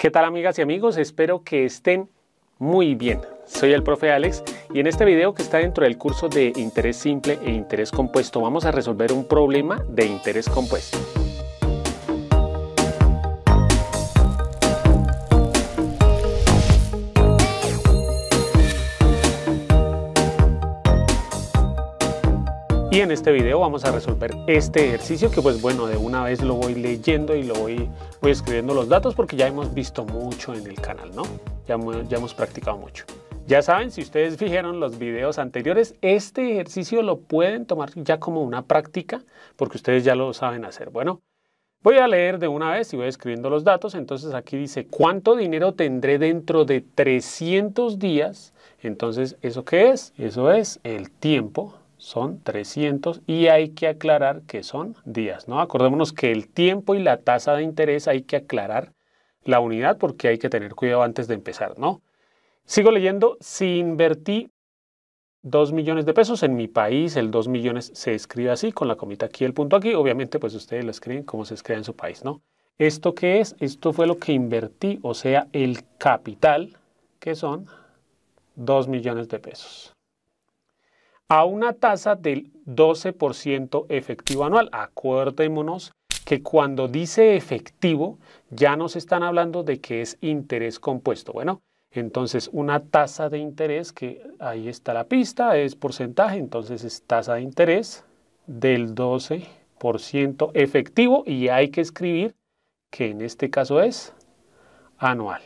¿Qué tal amigas y amigos? Espero que estén muy bien. Soy el profe Alex y en este video que está dentro del curso de interés simple e interés compuesto vamos a resolver un problema de interés compuesto. Y en este video vamos a resolver este ejercicio que pues bueno, de una vez lo voy leyendo y lo voy, escribiendo los datos porque ya hemos visto mucho en el canal, ¿no? Ya, ya hemos practicado mucho. Ya saben, si ustedes fijaron los videos anteriores, este ejercicio lo pueden tomar ya como una práctica porque ustedes ya lo saben hacer. Bueno, Voy a leer de una vez y voy escribiendo los datos. Entonces aquí dice, ¿cuánto dinero tendré dentro de 300 días? Entonces, ¿eso qué es? Eso es el tiempo son 300 y hay que aclarar que son días, ¿no? Acordémonos que el tiempo y la tasa de interés hay que aclarar la unidad porque hay que tener cuidado antes de empezar, ¿no? Sigo leyendo, si invertí 2 millones de pesos en mi país, el 2 millones se escribe así, con la comita aquí, el punto aquí, obviamente pues ustedes lo escriben como se escribe en su país, ¿no? ¿Esto qué es? Esto fue lo que invertí, o sea, el capital, que son 2 millones de pesos a una tasa del 12% efectivo anual. Acuérdémonos que cuando dice efectivo ya nos están hablando de que es interés compuesto. Bueno, entonces una tasa de interés, que ahí está la pista, es porcentaje, entonces es tasa de interés del 12% efectivo y hay que escribir que en este caso es anual.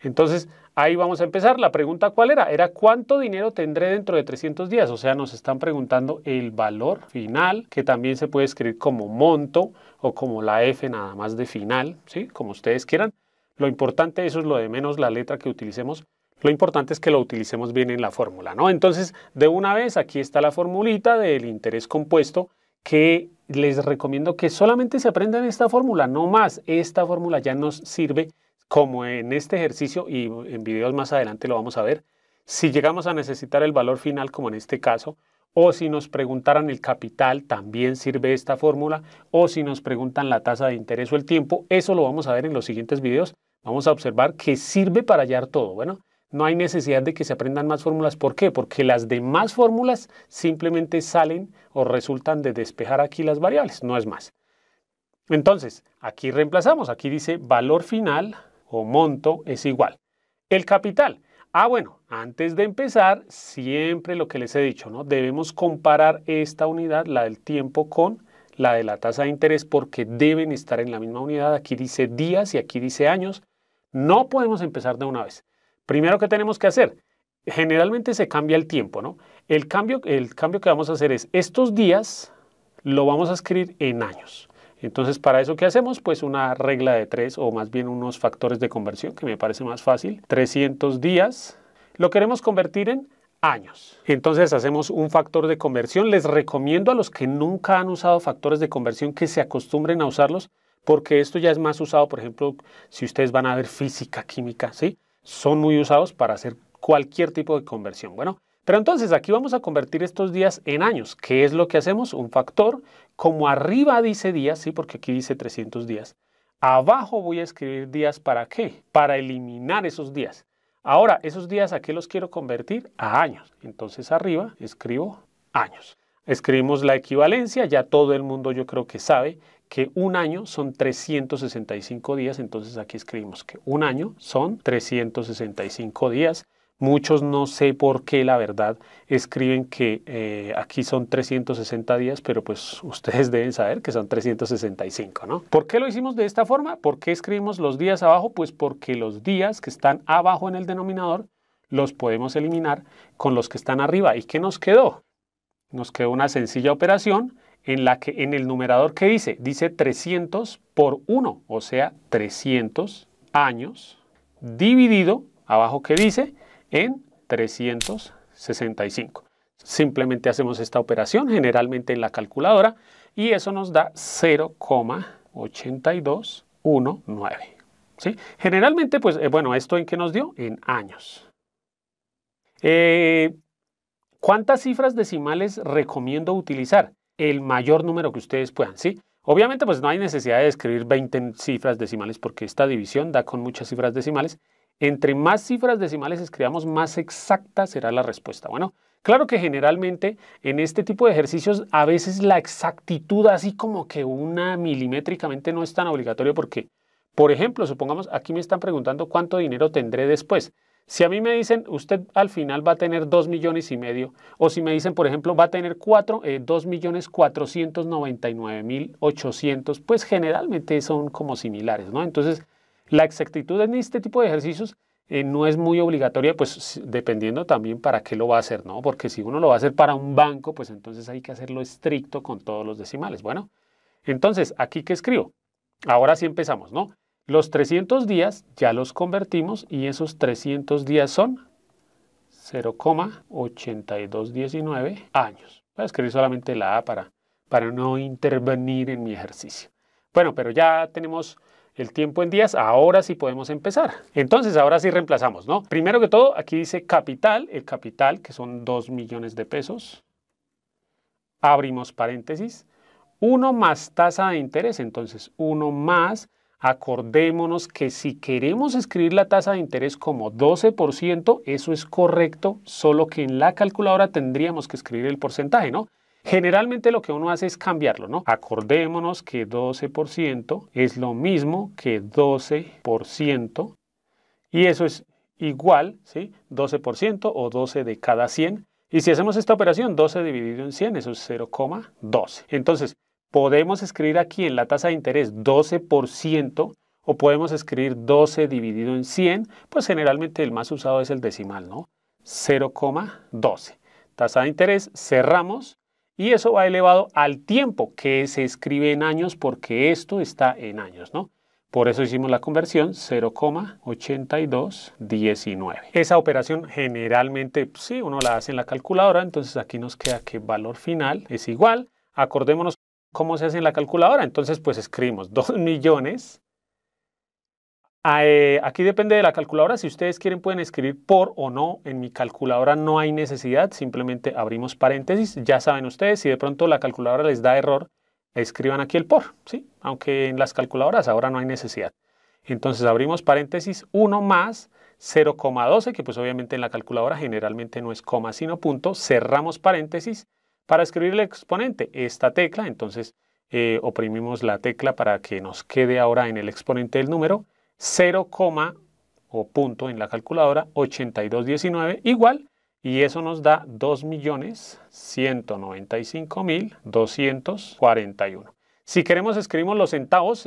Entonces, Ahí vamos a empezar. La pregunta cuál era? Era cuánto dinero tendré dentro de 300 días. O sea, nos están preguntando el valor final, que también se puede escribir como monto o como la F nada más de final, ¿sí? Como ustedes quieran. Lo importante, eso es lo de menos la letra que utilicemos. Lo importante es que lo utilicemos bien en la fórmula, ¿no? Entonces, de una vez, aquí está la formulita del interés compuesto que les recomiendo que solamente se aprendan esta fórmula, no más. Esta fórmula ya nos sirve como en este ejercicio y en videos más adelante lo vamos a ver, si llegamos a necesitar el valor final como en este caso, o si nos preguntaran el capital, también sirve esta fórmula, o si nos preguntan la tasa de interés o el tiempo, eso lo vamos a ver en los siguientes videos. Vamos a observar que sirve para hallar todo. Bueno, no hay necesidad de que se aprendan más fórmulas. ¿Por qué? Porque las demás fórmulas simplemente salen o resultan de despejar aquí las variables, no es más. Entonces, aquí reemplazamos, aquí dice valor final o monto es igual. El capital. Ah, bueno, antes de empezar, siempre lo que les he dicho, ¿no? Debemos comparar esta unidad, la del tiempo, con la de la tasa de interés porque deben estar en la misma unidad. Aquí dice días y aquí dice años. No podemos empezar de una vez. Primero, ¿qué tenemos que hacer? Generalmente se cambia el tiempo, ¿no? El cambio, el cambio que vamos a hacer es estos días lo vamos a escribir en años. Entonces, para eso, ¿qué hacemos? Pues una regla de tres o más bien unos factores de conversión, que me parece más fácil. 300 días, lo queremos convertir en años. Entonces hacemos un factor de conversión. Les recomiendo a los que nunca han usado factores de conversión que se acostumbren a usarlos, porque esto ya es más usado, por ejemplo, si ustedes van a ver física, química, ¿sí? Son muy usados para hacer cualquier tipo de conversión. Bueno, pero entonces aquí vamos a convertir estos días en años. ¿Qué es lo que hacemos? Un factor. Como arriba dice días, sí, porque aquí dice 300 días. Abajo voy a escribir días para qué? Para eliminar esos días. Ahora, esos días a qué los quiero convertir? A años. Entonces arriba escribo años. Escribimos la equivalencia, ya todo el mundo yo creo que sabe que un año son 365 días, entonces aquí escribimos que un año son 365 días. Muchos no sé por qué, la verdad, escriben que eh, aquí son 360 días, pero pues ustedes deben saber que son 365, ¿no? ¿Por qué lo hicimos de esta forma? ¿Por qué escribimos los días abajo? Pues porque los días que están abajo en el denominador los podemos eliminar con los que están arriba. ¿Y qué nos quedó? Nos quedó una sencilla operación en la que en el numerador que dice, dice 300 por 1, o sea, 300 años dividido, abajo que dice, en 365. Simplemente hacemos esta operación generalmente en la calculadora y eso nos da 0,8219. ¿sí? Generalmente, pues, eh, bueno, ¿esto en qué nos dio? En años. Eh, ¿Cuántas cifras decimales recomiendo utilizar? El mayor número que ustedes puedan, ¿sí? Obviamente, pues no hay necesidad de escribir 20 cifras decimales porque esta división da con muchas cifras decimales. Entre más cifras decimales escribamos, más exacta será la respuesta. Bueno, claro que generalmente en este tipo de ejercicios a veces la exactitud así como que una milimétricamente no es tan obligatorio porque, por ejemplo, supongamos aquí me están preguntando cuánto dinero tendré después. Si a mí me dicen, usted al final va a tener 2 millones y medio, o si me dicen, por ejemplo, va a tener 4, eh, millones 499 mil 800, pues generalmente son como similares, ¿no? Entonces, la exactitud en este tipo de ejercicios eh, no es muy obligatoria, pues dependiendo también para qué lo va a hacer, ¿no? Porque si uno lo va a hacer para un banco, pues entonces hay que hacerlo estricto con todos los decimales. Bueno, entonces, ¿aquí qué escribo? Ahora sí empezamos, ¿no? Los 300 días ya los convertimos y esos 300 días son 0,8219 años. Voy a escribir solamente la A para, para no intervenir en mi ejercicio. Bueno, pero ya tenemos el tiempo en días, ahora sí podemos empezar. Entonces, ahora sí reemplazamos, ¿no? Primero que todo, aquí dice capital, el capital, que son 2 millones de pesos. Abrimos paréntesis. 1 más tasa de interés, entonces 1 más, acordémonos que si queremos escribir la tasa de interés como 12%, eso es correcto, solo que en la calculadora tendríamos que escribir el porcentaje, ¿no? Generalmente lo que uno hace es cambiarlo, ¿no? Acordémonos que 12% es lo mismo que 12% y eso es igual, ¿sí? 12% o 12 de cada 100. Y si hacemos esta operación, 12 dividido en 100, eso es 0,12. Entonces, podemos escribir aquí en la tasa de interés 12% o podemos escribir 12 dividido en 100, pues generalmente el más usado es el decimal, ¿no? 0,12. Tasa de interés, cerramos y eso va elevado al tiempo que se escribe en años porque esto está en años, ¿no? Por eso hicimos la conversión 0,8219. Esa operación generalmente, pues, sí, uno la hace en la calculadora, entonces aquí nos queda que valor final es igual. Acordémonos cómo se hace en la calculadora, entonces pues escribimos 2 millones Ah, eh, aquí depende de la calculadora. Si ustedes quieren pueden escribir por o no. En mi calculadora no hay necesidad. Simplemente abrimos paréntesis. Ya saben ustedes, si de pronto la calculadora les da error, escriban aquí el por. ¿sí? Aunque en las calculadoras ahora no hay necesidad. Entonces abrimos paréntesis 1 más 0,12, que pues obviamente en la calculadora generalmente no es coma, sino punto. Cerramos paréntesis para escribir el exponente. Esta tecla, entonces eh, oprimimos la tecla para que nos quede ahora en el exponente del número 0, o punto en la calculadora 8219 igual y eso nos da 2.195.241. Si queremos escribimos los centavos,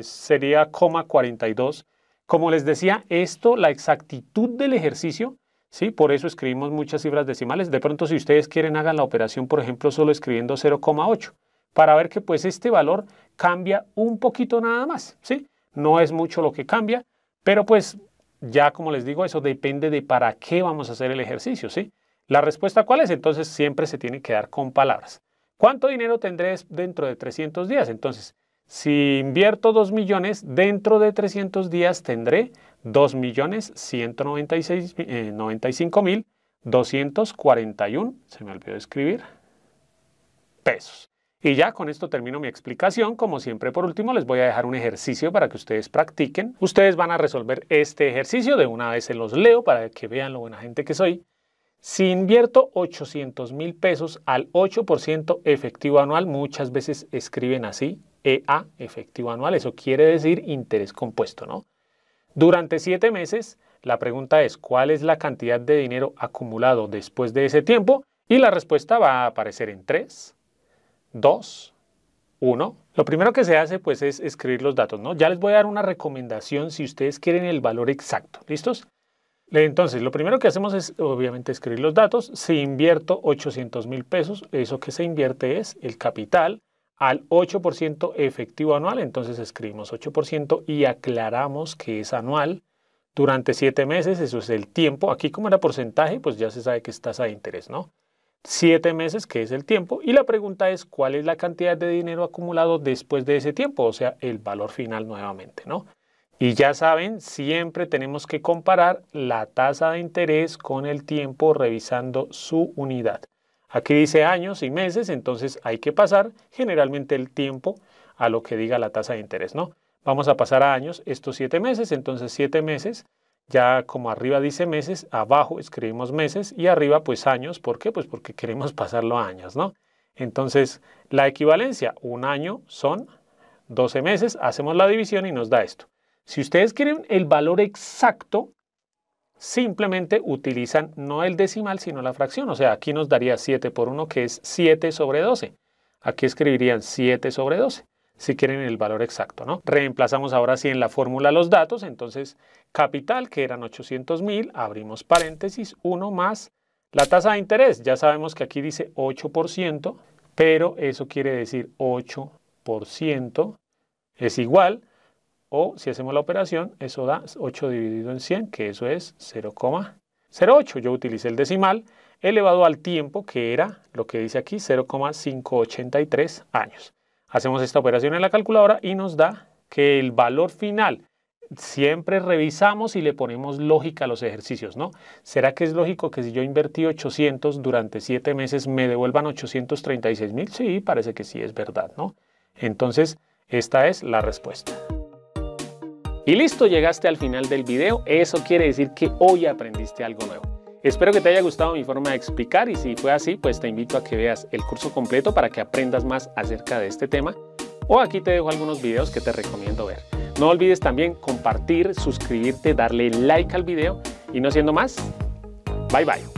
sería coma 42. Como les decía, esto, la exactitud del ejercicio, ¿sí? por eso escribimos muchas cifras decimales. De pronto, si ustedes quieren, hagan la operación, por ejemplo, solo escribiendo 0,8, para ver que pues este valor cambia un poquito nada más. ¿sí? No es mucho lo que cambia, pero pues ya como les digo, eso depende de para qué vamos a hacer el ejercicio, ¿sí? La respuesta cuál es, entonces siempre se tiene que dar con palabras. ¿Cuánto dinero tendré dentro de 300 días? Entonces, si invierto 2 millones, dentro de 300 días tendré 2 millones eh, mil 241, se me olvidó escribir, pesos. Y ya con esto termino mi explicación. Como siempre, por último, les voy a dejar un ejercicio para que ustedes practiquen. Ustedes van a resolver este ejercicio. De una vez se los leo para que vean lo buena gente que soy. Si invierto 800 mil pesos al 8% efectivo anual, muchas veces escriben así, EA, efectivo anual, eso quiere decir interés compuesto, ¿no? Durante siete meses, la pregunta es, ¿cuál es la cantidad de dinero acumulado después de ese tiempo? Y la respuesta va a aparecer en tres. 2, 1. Lo primero que se hace pues es escribir los datos, ¿no? Ya les voy a dar una recomendación si ustedes quieren el valor exacto, ¿listos? Entonces, lo primero que hacemos es obviamente escribir los datos. Si invierto 800 mil pesos, eso que se invierte es el capital al 8% efectivo anual, entonces escribimos 8% y aclaramos que es anual durante 7 meses, eso es el tiempo. Aquí como era porcentaje, pues ya se sabe que estás a interés, ¿no? siete meses, que es el tiempo, y la pregunta es cuál es la cantidad de dinero acumulado después de ese tiempo, o sea, el valor final nuevamente, ¿no? Y ya saben, siempre tenemos que comparar la tasa de interés con el tiempo revisando su unidad. Aquí dice años y meses, entonces hay que pasar generalmente el tiempo a lo que diga la tasa de interés, ¿no? Vamos a pasar a años, estos siete meses, entonces siete meses ya como arriba dice meses, abajo escribimos meses y arriba pues años. ¿Por qué? Pues porque queremos pasarlo a años, ¿no? Entonces, la equivalencia, un año son 12 meses, hacemos la división y nos da esto. Si ustedes quieren el valor exacto, simplemente utilizan no el decimal, sino la fracción. O sea, aquí nos daría 7 por 1, que es 7 sobre 12. Aquí escribirían 7 sobre 12 si quieren el valor exacto, ¿no? Reemplazamos ahora sí en la fórmula los datos, entonces capital, que eran 800 mil, abrimos paréntesis, 1 más la tasa de interés, ya sabemos que aquí dice 8%, pero eso quiere decir 8% es igual, o si hacemos la operación, eso da 8 dividido en 100, que eso es 0,08. Yo utilicé el decimal elevado al tiempo, que era lo que dice aquí, 0,583 años. Hacemos esta operación en la calculadora y nos da que el valor final siempre revisamos y le ponemos lógica a los ejercicios, ¿no? ¿Será que es lógico que si yo invertí 800 durante 7 meses me devuelvan 836 mil? Sí, parece que sí es verdad, ¿no? Entonces, esta es la respuesta. Y listo, llegaste al final del video. Eso quiere decir que hoy aprendiste algo nuevo. Espero que te haya gustado mi forma de explicar y si fue así, pues te invito a que veas el curso completo para que aprendas más acerca de este tema o aquí te dejo algunos videos que te recomiendo ver. No olvides también compartir, suscribirte, darle like al video y no siendo más, bye bye.